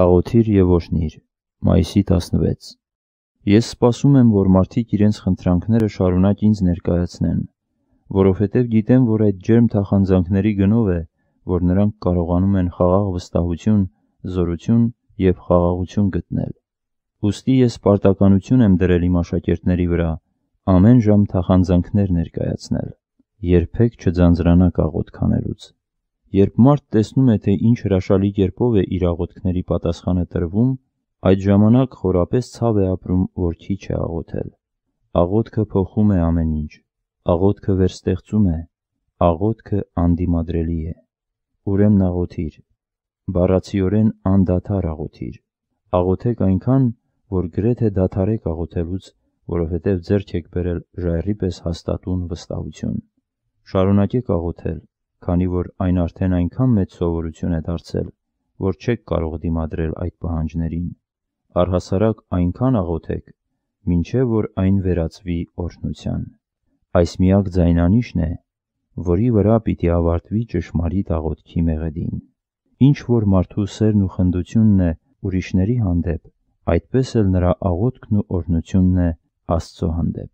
Աղոթիր եւ օշնիր։ Մայիսի 16։ Ես սպասում եմ, որ մարդիկ իրենց խնդրանքները շարունակ ինձ ներկայացնեն, որովհետև գիտեմ, որ այդ ջերմ թախանձանքների գնով է, որ նրանք կարողանում են խաղաղ վստահություն, զորություն եւ խաղաղություն գտնել։ Ոստի ես պարտականություն եմ դրել իմ աշակերտների վրա ամեն ժամ թախանձանքներ ներկայացնել, երբեք չձանձրանա աղոթ քանելուց։ Երբ մարդ տեսնում է, թե ինչ հրաշալի կերպով է իր աղոթքների պատասխանը տրվում, այդ ժամանակ խորապես ցավ է ապրում, որ քիչ է աղոթել։ Աղոթքը փոխում է ամեն ինչ։ Աղոթքը վերստեղծում է։ Աղոթքը անդիմադրելի է։ Ուրեմն աղոթիր։ Բառացիորեն անդադար աղոթիր։ Աղոթեք այնքան, որ գրեթե դադարեք աղոթելուց, որովհետև ձեռք եք բերել ժայռի պես հաստատուն վստահություն։ Շարունակեք աղոթել, քանի որ այն արդեն այնքան մեծ սովորություն է դարձել, որ չեք կարող դիմադրել այդ պահանջներին, առհասարակ այնքան աղոթեք, մինչև որ այն վերածվի օրհնության։ Այս միակ ձայնանիշն է, որի վրա պիտի ավարտվի ճշմարիտ աղոթքի մեղեդին։ Ինչ որ մարդու սերն ու խնդությունն է ուրիշների հանդեպ, այդպես էլ նրա աղոթքն ու օրհնությունն է Աստծո հանդեպ։